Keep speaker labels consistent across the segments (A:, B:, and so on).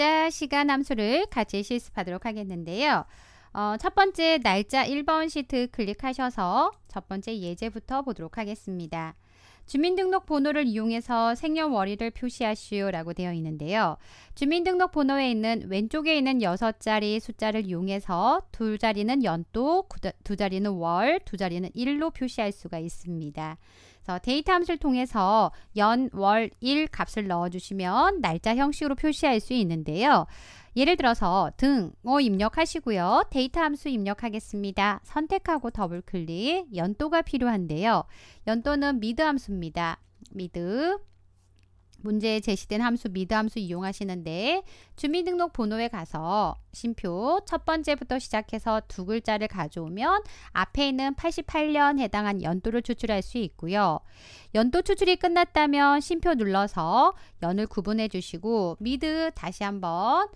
A: 날짜, 시간 함수를 같이 실습하도록 하겠는데요. 어, 첫 번째 날짜 1번 시트 클릭하셔서 첫 번째 예제부터 보도록 하겠습니다. 주민등록번호를 이용해서 생년월일을 표시하시오 라고 되어 있는데요. 주민등록번호에 있는 왼쪽에 있는 6자리 숫자를 이용해서 두 자리는 연도, 두 자리는 월, 두 자리는 일로 표시할 수가 있습니다. 그래서 데이터 함수를 통해서 연, 월, 일 값을 넣어주시면 날짜 형식으로 표시할 수 있는데요. 예를 들어서 등어 입력하시고요. 데이터 함수 입력하겠습니다. 선택하고 더블 클릭, 연도가 필요한데요. 연도는 미드 함수입니다. 미드 문제에 제시된 함수 미드 함수 이용하시는데 주민등록번호에 가서 심표 첫 번째부터 시작해서 두 글자를 가져오면 앞에 있는 88년 해당한 연도를 추출할 수 있고요. 연도 추출이 끝났다면 심표 눌러서 연을 구분해 주시고 미드 다시 한번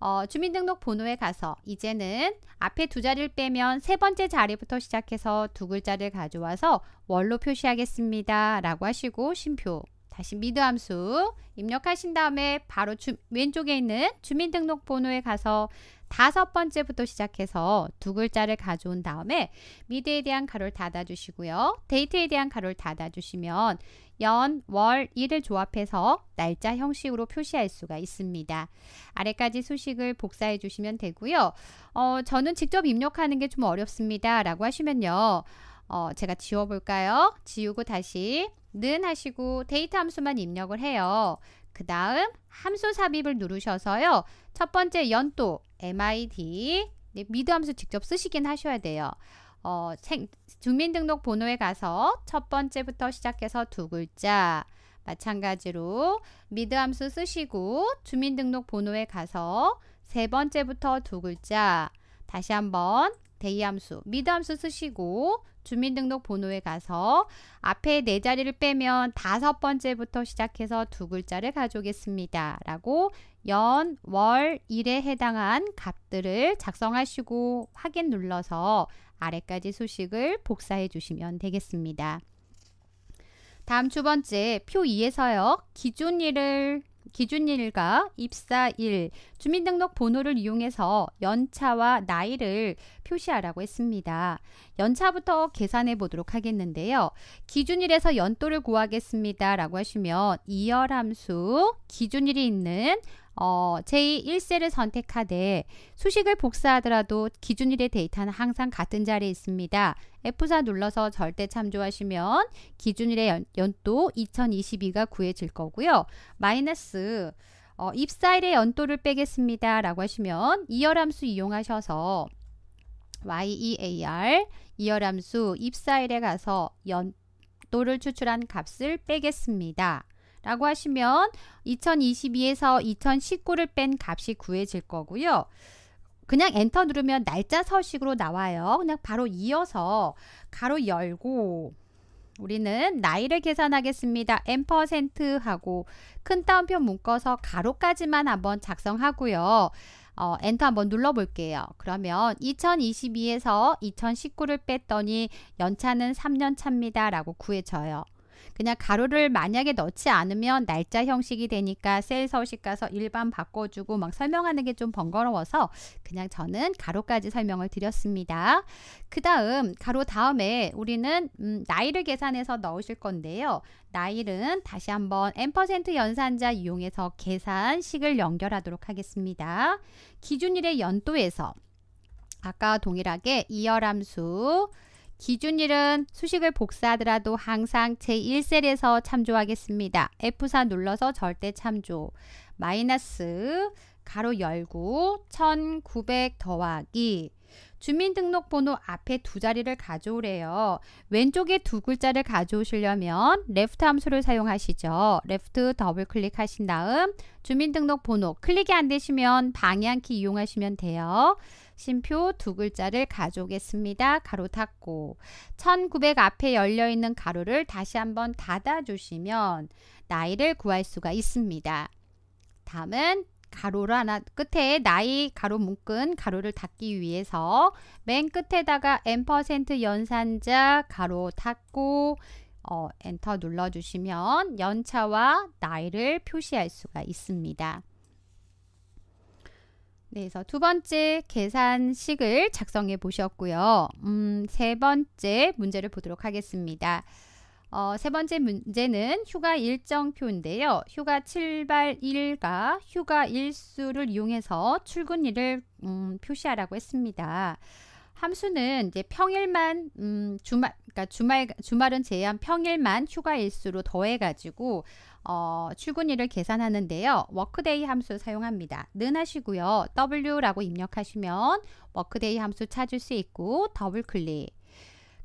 A: 어, 주민등록번호에 가서 이제는 앞에 두 자리를 빼면 세 번째 자리부터 시작해서 두 글자를 가져와서 월로 표시하겠습니다. 라고 하시고 심표 다시 미드 함수 입력하신 다음에 바로 주, 왼쪽에 있는 주민등록번호에 가서 다섯 번째부터 시작해서 두 글자를 가져온 다음에 미드에 대한 가로를 닫아주시고요. 데이트에 대한 가로를 닫아주시면 연, 월, 일을 조합해서 날짜 형식으로 표시할 수가 있습니다. 아래까지 수식을 복사해 주시면 되고요. 어, 저는 직접 입력하는 게 좀 어렵습니다. 라고 하시면요. 어, 제가 지워볼까요? 지우고 다시 는 하시고 데이터 함수만 입력을 해요. 그 다음 함수 삽입을 누르셔서요. 첫 번째 연도 MID 네, 미드 함수 직접 쓰시긴 하셔야 돼요. 어, 생, 주민등록번호에 가서 첫 번째부터 시작해서 두 글자 마찬가지로 미드 함수 쓰시고 주민등록번호에 가서 세 번째부터 두 글자 다시 한번 대이함수, 미드함수 쓰시고 주민등록번호에 가서 앞에 네 자리를 빼면 다섯 번째부터 시작해서 두 글자를 가져오겠습니다. 라고 연, 월, 일에 해당한 값들을 작성하시고 확인 눌러서 아래까지 수식을 복사해 주시면 되겠습니다. 다음 두 번째 표 2에서요. 기준일을 기준일과 입사일, 주민등록 번호를 이용해서 연차와 나이를 표시하라고 했습니다. 연차부터 계산해 보도록 하겠는데요. 기준일에서 연도를 구하겠습니다. 라고 하시면 이열함수 기준일이 있는 어, 제1세를 선택하되 수식을 복사하더라도 기준일의 데이터는 항상 같은 자리에 있습니다. F4 눌러서 절대 참조하시면 기준일의 연, 연도 2022가 구해질 거고요. 마이너스 어, 입사일의 연도를 빼겠습니다. 라고 하시면 이열함수 이용하셔서 YEAR 이열함수 입사일에 가서 연도를 추출한 값을 빼겠습니다. 라고 하시면 2022에서 2019를 뺀 값이 구해질 거고요. 그냥 엔터 누르면 날짜 서식으로 나와요. 그냥 바로 이어서 가로 열고 우리는 나이를 계산하겠습니다. n% 하고 큰 따옴표 묶어서 가로까지만 한번 작성하고요. 어, 엔터 한번 눌러볼게요. 그러면 2022에서 2019를 뺐더니 연차는 3년 차입니다. 라고 구해져요. 그냥 가로를 만약에 넣지 않으면 날짜 형식이 되니까 셀 서식 가서 일반 바꿔주고 막 설명하는 게 좀 번거로워서 그냥 저는 가로까지 설명을 드렸습니다. 그 다음 가로 다음에 우리는 음, 나이를 계산해서 넣으실 건데요. 나이는 다시 한번 n% 연산자 이용해서 계산식을 연결하도록 하겠습니다. 기준일의 연도에서 아까 동일하게 이열함수 기준일은 수식을 복사하더라도 항상 제1셀에서 참조하겠습니다. F4 눌러서 절대 참조 마이너스 가로 열고 1900 더하기 주민등록번호 앞에 두 자리를 가져오래요. 왼쪽에 두 글자를 가져오시려면 레프트 함수를 사용하시죠. 레프트 더블 클릭하신 다음 주민등록번호 클릭이 안 되시면 방향키 이용하시면 돼요. 심표 두 글자를 가져오겠습니다. 가로 닫고 1900 앞에 열려있는 가로를 다시 한번 닫아주시면 나이를 구할 수가 있습니다. 다음은 가로를 하나 끝에 나이 가로 묶은 가로를 닫기 위해서 맨 끝에다가 n% 연산자 가로 닫고 어, 엔터 눌러주시면 연차와 나이를 표시할 수가 있습니다. 네, 그래서 두 번째 계산식을 작성해 보셨고요. 음, 세 번째 문제를 보도록 하겠습니다. 어, 세 번째 문제는 휴가 일정표인데요. 휴가 7발 1과 휴가 일수를 이용해서 출근일을 음, 표시하라고 했습니다. 함수는 이제 평일만 음, 주말 그러니까 주말 주말은 제외한 평일만 휴가일수로 더해 가지고 어, 출근일을 계산하는데요. 워크데이 함수 사용합니다. 는 하시고요. w라고 입력하시면 워크데이 함수 찾을 수 있고 더블 클릭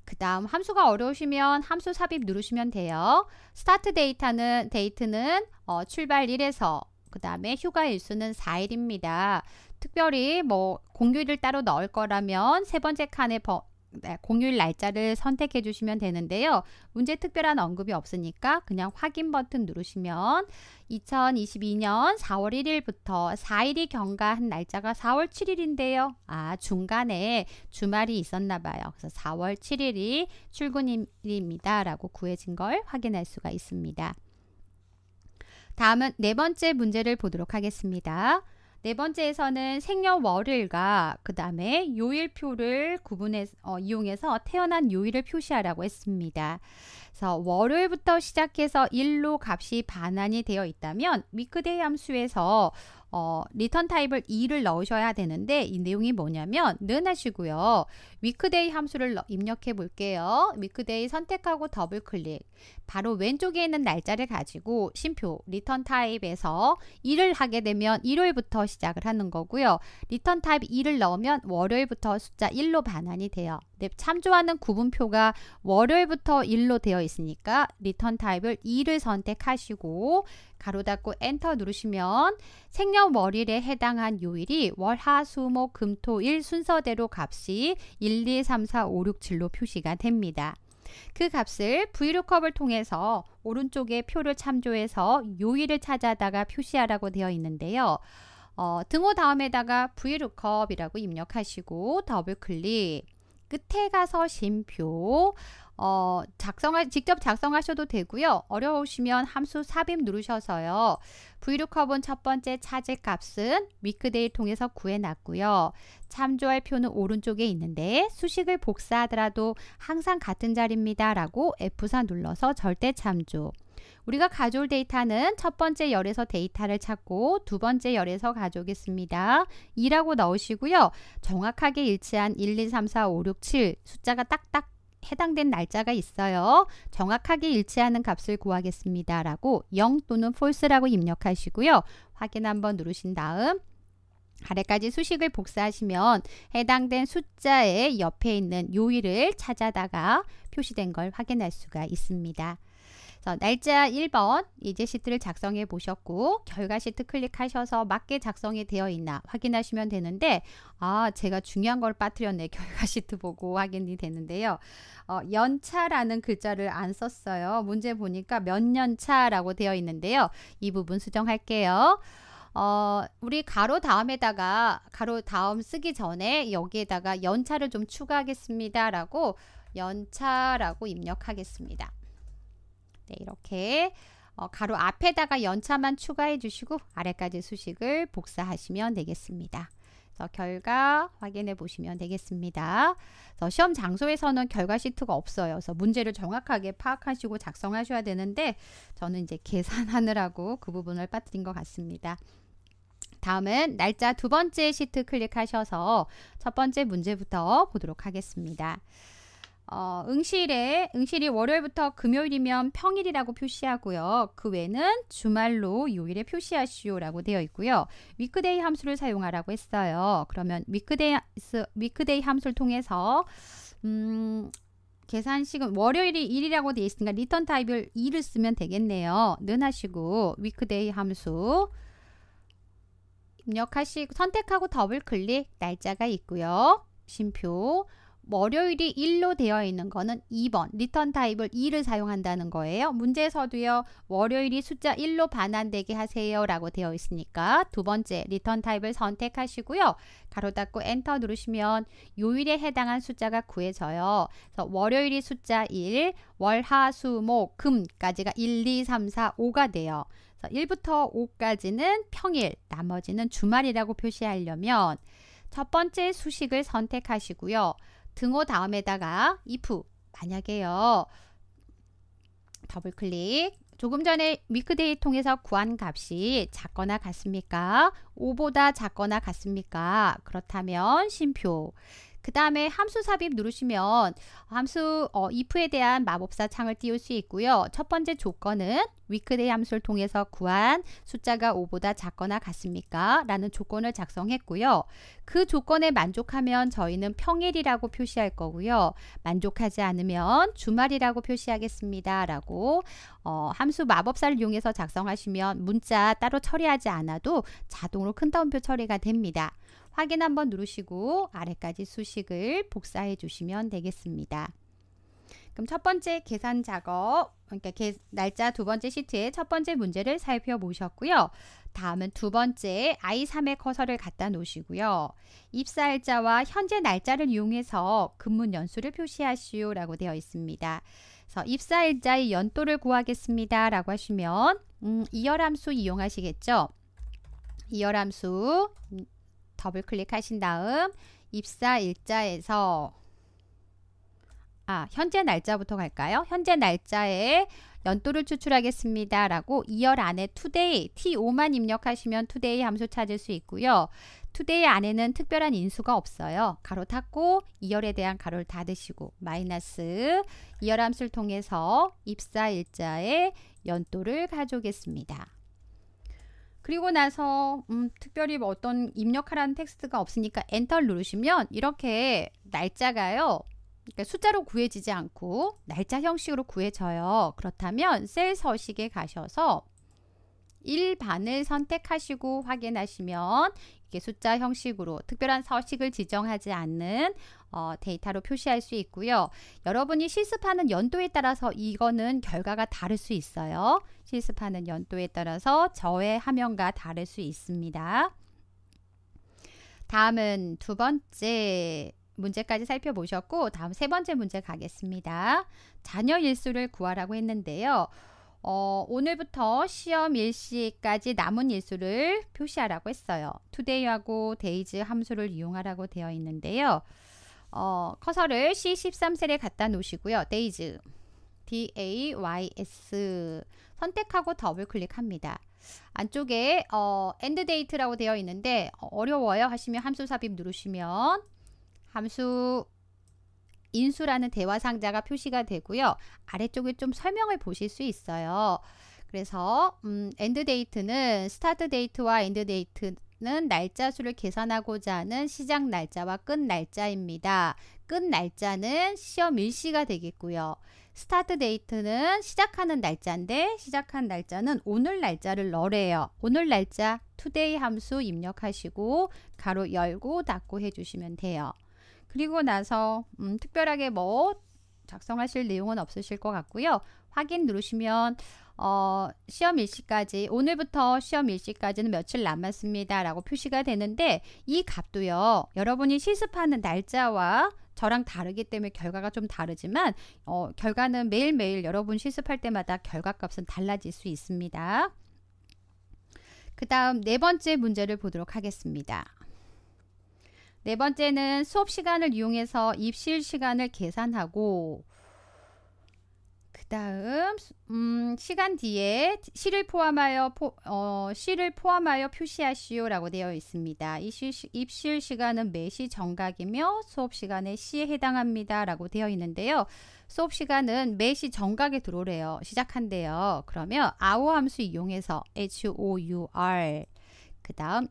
A: 그 다음 함수가 어려우시면 함수 삽입 누르시면 돼요. 스타트 데이터는 데이트는 어, 출발 일에서그 다음에 휴가 일수는 4일입니다. 특별히 뭐 공휴일을 따로 넣을 거라면 세 번째 칸에 버, 네, 공휴일 날짜를 선택해 주시면 되는데요. 문제 특별한 언급이 없으니까 그냥 확인 버튼 누르시면 2022년 4월 1일부터 4일이 경과한 날짜가 4월 7일인데요. 아, 중간에 주말이 있었나 봐요. 그래서 4월 7일이 출근일입니다. 라고 구해진 걸 확인할 수가 있습니다. 다음은 네 번째 문제를 보도록 하겠습니다. 네 번째에서는 생년 월일과 그 다음에 요일표를 구분해 어, 이용해서 태어난 요일을 표시하라고 했습니다. 그래서 월요일부터 시작해서 일로 값이 반환이 되어 있다면 위크데이 함수에서 어, 리턴 타입을 2를 넣으셔야 되는데 이 내용이 뭐냐면 는 하시고요. 위크데이 함수를 입력해 볼게요. 위크데이 선택하고 더블 클릭. 바로 왼쪽에 있는 날짜를 가지고 심표 리턴 타입에서 1을 하게 되면 일요일부터 시작을 하는 거고요. 리턴 타입 2를 넣으면 월요일부터 숫자 1로 반환이 돼요. 네, 참조하는 구분표가 월요일부터 일로 되어 있으니까 리턴 타입을 2를 선택하시고 가로 닫고 엔터 누르시면 생년월일에 해당한 요일이 월, 하, 수, 목, 금, 토, 일 순서대로 값이 1, 2, 3, 4, 5, 6, 7로 표시가 됩니다. 그 값을 브이룩 o 을 통해서 오른쪽에 표를 참조해서 요일을 찾아다가 표시하라고 되어 있는데요. 어, 등호 다음에다가 브이룩 o 이라고 입력하시고 더블클릭 끝에 가서 쉼표 어, 작성할 직접 작성하셔도 되고요. 어려우시면 함수 삽입 누르셔서요. VLOOKUP은 첫 번째 차질 값은 위크데이 통해서 구해놨고요. 참조할 표는 오른쪽에 있는데 수식을 복사하더라도 항상 같은 자리입니다. 라고 F4 눌러서 절대 참조. 우리가 가져올 데이터는 첫 번째 열에서 데이터를 찾고 두 번째 열에서 가져오겠습니다. 2라고 넣으시고요. 정확하게 일치한 1, 2, 3, 4, 5, 6, 7 숫자가 딱딱 해당된 날짜가 있어요. 정확하게 일치하는 값을 구하겠습니다. 라고 0 또는 false라고 입력하시고요. 확인 한번 누르신 다음 아래까지 수식을 복사하시면 해당된 숫자의 옆에 있는 요일을 찾아다가 표시된 걸 확인할 수가 있습니다. 날짜 1번 이제 시트를 작성해 보셨고 결과 시트 클릭하셔서 맞게 작성이 되어 있나 확인하시면 되는데 아 제가 중요한 걸 빠뜨렸네 결과 시트 보고 확인이 되는데요. 어, 연차라는 글자를 안 썼어요. 문제 보니까 몇 년차라고 되어 있는데요. 이 부분 수정할게요. 어, 우리 가로 다음에다가 가로 다음 쓰기 전에 여기에다가 연차를 좀 추가하겠습니다라고 연차라고 입력하겠습니다. 네, 이렇게 어, 가로 앞에다가 연차만 추가해 주시고 아래까지 수식을 복사하시면 되겠습니다. 결과 확인해 보시면 되겠습니다. 시험 장소에서는 결과 시트가 없어요. 그래서 문제를 정확하게 파악하시고 작성하셔야 되는데 저는 이제 계산하느라고 그 부분을 빠뜨린 것 같습니다. 다음은 날짜 두 번째 시트 클릭하셔서 첫 번째 문제부터 보도록 하겠습니다. 어, 응시일에 응시일이 월요일부터 금요일이면 평일이라고 표시하고요. 그 외는 주말로 요일에 표시하시오라고 되어 있고요. 위크데이 함수를 사용하라고 했어요. 그러면 위크데이 위크데이 함수를 통해서 음, 계산식은 월요일이 1이라고 되어 있으니까 리턴 타입을 2를 쓰면 되겠네요. 는 하시고 위크데이 함수 입력하시고 선택하고 더블 클릭 날짜가 있고요. 심표 월요일이 1로 되어 있는 거는 2번 리턴 타입을 2를 사용한다는 거예요. 문제에서도요. 월요일이 숫자 1로 반환되게 하세요 라고 되어 있으니까 두 번째 리턴 타입을 선택하시고요. 가로 닫고 엔터 누르시면 요일에 해당한 숫자가 구해져요. 그래서 월요일이 숫자 1, 월, 하, 수, 목, 금까지가 1, 2, 3, 4, 5가 돼요. 그래서 1부터 5까지는 평일, 나머지는 주말이라고 표시하려면 첫 번째 수식을 선택하시고요. 등호 다음에다가 if 만약에요. 더블 클릭. 조금 전에 위크데이 통해서 구한 값이 작거나 같습니까? 5보다 작거나 같습니까? 그렇다면 심표. 그 다음에 함수 삽입 누르시면 함수 어, if에 대한 마법사 창을 띄울 수 있고요. 첫 번째 조건은 위크데이 함수를 통해서 구한 숫자가 5보다 작거나 같습니까? 라는 조건을 작성했고요. 그 조건에 만족하면 저희는 평일이라고 표시할 거고요. 만족하지 않으면 주말이라고 표시하겠습니다. 라고 어, 함수 마법사를 이용해서 작성하시면 문자 따로 처리하지 않아도 자동으로 큰따옴표 처리가 됩니다. 확인 한번 누르시고 아래까지 수식을 복사해 주시면 되겠습니다. 그럼 첫 번째 계산 작업, 그러니까 개, 날짜 두 번째 시트의 첫 번째 문제를 살펴보셨고요. 다음은 두 번째 I3의 커서를 갖다 놓으시고요. 입사일자와 현재 날짜를 이용해서 근무 연수를 표시하시오 라고 되어 있습니다. 그래서 입사일자의 연도를 구하겠습니다 라고 하시면 음, 이열함수 이용하시겠죠. 이열함수 음, 더블 클릭하신 다음 입사일자에서 아, 현재 날짜부터 갈까요? 현재 날짜에 연도를 추출하겠습니다. 라고 2열 안에 today, t5만 입력하시면 today 함수 찾을 수 있고요. today 안에는 특별한 인수가 없어요. 가로 닫고 2열에 대한 가로를 닫으시고 마이너스 2열 함수를 통해서 입사 일자의 연도를 가져오겠습니다. 그리고 나서 음, 특별히 뭐 어떤 입력하라는 텍스트가 없으니까 엔터를 누르시면 이렇게 날짜가요. 그러니까 숫자로 구해지지 않고 날짜 형식으로 구해져요. 그렇다면 셀 서식에 가셔서 1반을 선택하시고 확인하시면 이게 숫자 형식으로 특별한 서식을 지정하지 않는 어, 데이터로 표시할 수 있고요. 여러분이 실습하는 연도에 따라서 이거는 결과가 다를 수 있어요. 실습하는 연도에 따라서 저의 화면과 다를 수 있습니다. 다음은 두 번째 문제까지 살펴보셨고 다음 세 번째 문제 가겠습니다. 자녀 일수를 구하라고 했는데요. 어, 오늘부터 시험 일시까지 남은 일수를 표시하라고 했어요. 투데이하고 데이즈 함수를 이용하라고 되어 있는데요. 어, 커서를 C13셀에 갖다 놓으시고요. 데이즈 DAYS 선택하고 더블 클릭합니다. 안쪽에 어, 엔드 데이트라고 되어 있는데 어려워요 하시면 함수 삽입 누르시면 함수 인수라는 대화 상자가 표시가 되고요. 아래쪽에 좀 설명을 보실 수 있어요. 그래서 음, 엔드 데이트는 스타트 데이트와 엔드 데이트는 날짜 수를 계산하고자 하는 시작 날짜와 끝 날짜입니다. 끝 날짜는 시험 일시가 되겠고요. 스타트 데이트는 시작하는 날짜인데 시작한 날짜는 오늘 날짜를 넣으래요. 오늘 날짜 투데이 함수 입력하시고 가로 열고 닫고 해주시면 돼요. 그리고 나서 음, 특별하게 뭐 작성하실 내용은 없으실 것 같고요. 확인 누르시면 어, 시험 일시까지 오늘부터 시험 일시까지는 며칠 남았습니다 라고 표시가 되는데 이 값도요 여러분이 실습하는 날짜와 저랑 다르기 때문에 결과가 좀 다르지만 어, 결과는 매일매일 여러분 실습할 때마다 결과값은 달라질 수 있습니다 그 다음 네 번째 문제를 보도록 하겠습니다 네 번째는 수업 시간을 이용해서 입실 시간을 계산하고 그 다음 음, 시간 뒤에 시를 포함하여 포, 어, 시를 포함하여 표시하시오 라고 되어 있습니다. 입실, 입실 시간은 매시 정각이며 수업 시간에 시에 해당합니다 라고 되어 있는데요. 수업 시간은 매시 정각에 들어오래요. 시작한대요. 그러면 아오 함수 이용해서 HOUR 그 다음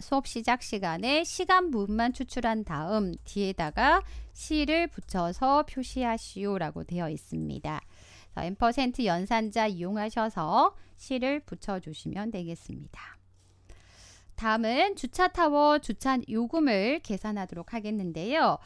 A: 수업 시작 시간에 시간분만 부 추출한 다음 뒤에다가 시를 붙여서 표시하시오 라고 되어 있습니다. 엠퍼센트 연산자 이용하셔서 시를 붙여주시면 되겠습니다. 다음은 주차타워 주차 요금을 계산하도록 하겠는데요.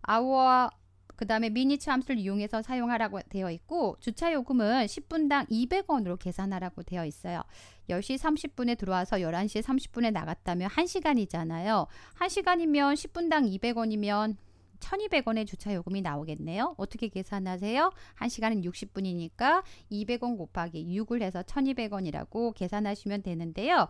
A: 아워 그 다음에 미니처 함수를 이용해서 사용하라고 되어 있고 주차 요금은 10분당 200원으로 계산하라고 되어 있어요. 10시 30분에 들어와서 11시 30분에 나갔다면 1시간이잖아요. 1시간이면 10분당 200원이면 1200원의 주차 요금이 나오겠네요. 어떻게 계산하세요? 1시간은 60분이니까 200원 곱하기 6을 해서 1200원이라고 계산하시면 되는데요.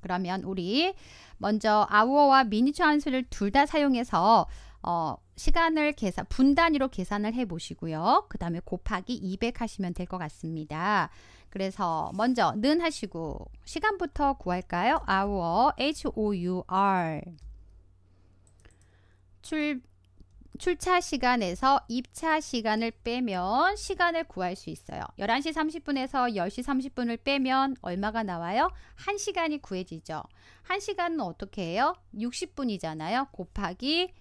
A: 그러면 우리 먼저 아우어와 미니처 한수를 둘 다 사용해서 어, 시간을 계산, 분 단위로 계산을 해 보시고요. 그 다음에 곱하기 200 하시면 될 것 같습니다. 그래서 먼저 는 하시고 시간부터 구할까요? hour, h-o-u-r 출, 출차 시간에서 입차 시간을 빼면 시간을 구할 수 있어요. 11시 30분에서 10시 30분을 빼면 얼마가 나와요? 1시간이 구해지죠. 1시간은 어떻게 해요? 60분이잖아요. 곱하기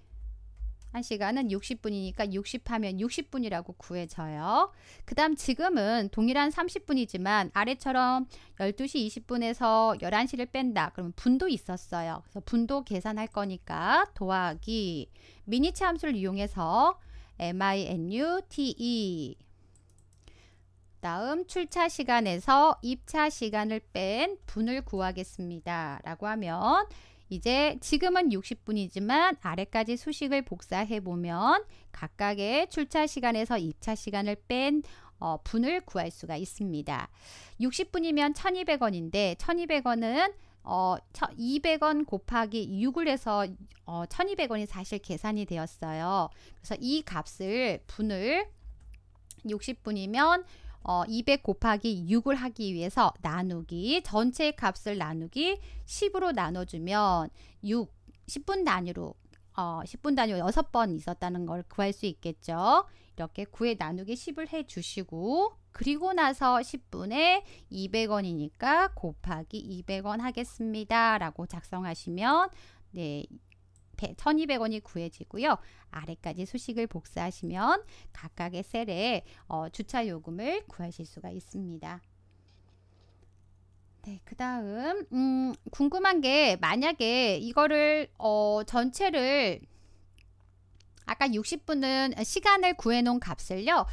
A: 시간은 60분이니까 60하면 60분이라고 구해져요. 그 다음 지금은 동일한 30분이지만 아래처럼 12시 20분에서 11시를 뺀다. 그러면 분도 있었어요. 그래서 분도 계산할 거니까 도하기 미니치 함수를 이용해서 minute 다음 출차 시간에서 입차 시간을 뺀 분을 구하겠습니다. 라고 하면 이제 지금은 60분이지만 아래까지 수식을 복사해 보면 각각의 출차 시간에서 입차 시간을 뺀 어, 분을 구할 수가 있습니다. 60분이면 1200원인데 1200원은 어, 200원 곱하기 6을 해서 어, 1200원이 사실 계산이 되었어요. 그래서 이 값을 분을 60분이면 어, 200 곱하기 6을 하기 위해서 나누기 전체 값을 나누기 10으로 나눠주면 6 10분 단위로 어, 10분 단위로 6번 있었다는 걸 구할 수 있겠죠. 이렇게 9에 나누기 10을 해주시고 그리고 나서 10분에 200원이니까 곱하기 200원 하겠습니다. 라고 작성하시면 네 1200원이 구해지고요. 아래까지 수식을 복사하시면 각각의 셀에 어, 주차 요금을 구하실 수가 있습니다. 네, 그 다음 음, 궁금한 게 만약에 이거를 어, 전체를 아까 60분은 시간을 구해놓은 값을요.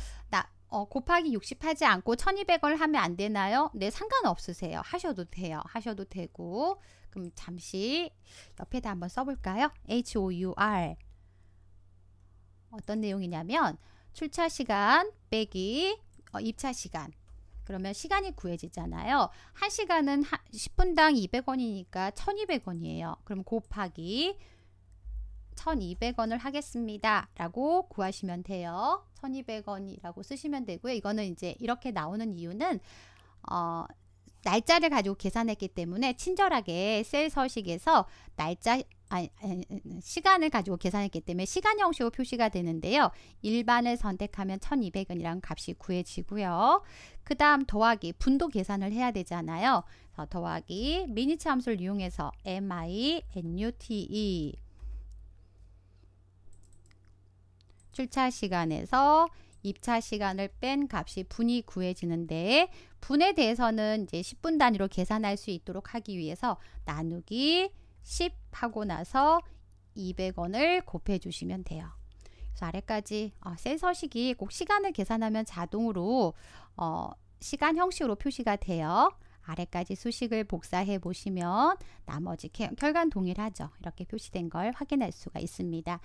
A: 어, 곱하기 60 하지 않고 1200을 하면 안 되나요? 네, 상관없으세요. 하셔도 돼요. 하셔도 되고. 그럼 잠시 옆에다 한번 써볼까요? HOUR. 어떤 내용이냐면, 출차 시간 빼기 어, 입차 시간. 그러면 시간이 구해지잖아요. 한 시간은 10분당 200원이니까 1200원이에요. 그럼 곱하기 1200원을 하겠습니다. 라고 구하시면 돼요. 1200원이라고 쓰시면 되고요. 이거는 이제 이렇게 나오는 이유는 어, 날짜를 가지고 계산했기 때문에 친절하게 셀 서식에서 날짜 아니, 아니, 시간을 가지고 계산했기 때문에 시간 형식으로 표시가 되는데요. 일반을 선택하면 1 2 0 0원이라는 값이 구해지고요. 그 다음 더하기 분도 계산을 해야 되잖아요. 더하기 미니치 함수를 이용해서 mi, nute 출차 시간에서 입차 시간을 뺀 값이 분이 구해지는데 분에 대해서는 이제 10분 단위로 계산할 수 있도록 하기 위해서 나누기 10 하고 나서 200원을 곱해 주시면 돼요. 그래서 아래까지 어, 센서식이 꼭 시간을 계산하면 자동으로 어, 시간 형식으로 표시가 돼요. 아래까지 수식을 복사해 보시면 나머지 결과는 동일하죠. 이렇게 표시된 걸 확인할 수가 있습니다.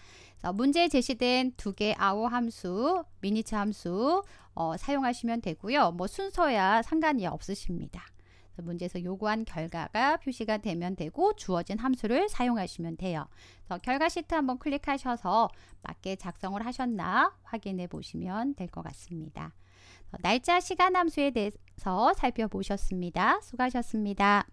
A: 문제에 제시된 두 개 아오 함수, 미니처 함수 어, 사용하시면 되고요. 뭐 순서야 상관이 없으십니다. 문제에서 요구한 결과가 표시가 되면 되고 주어진 함수를 사용하시면 돼요. 결과 시트 한번 클릭하셔서 맞게 작성을 하셨나 확인해 보시면 될 것 같습니다. 어, 날짜 시간 함수에 대해서 살펴보셨습니다. 수고하셨습니다.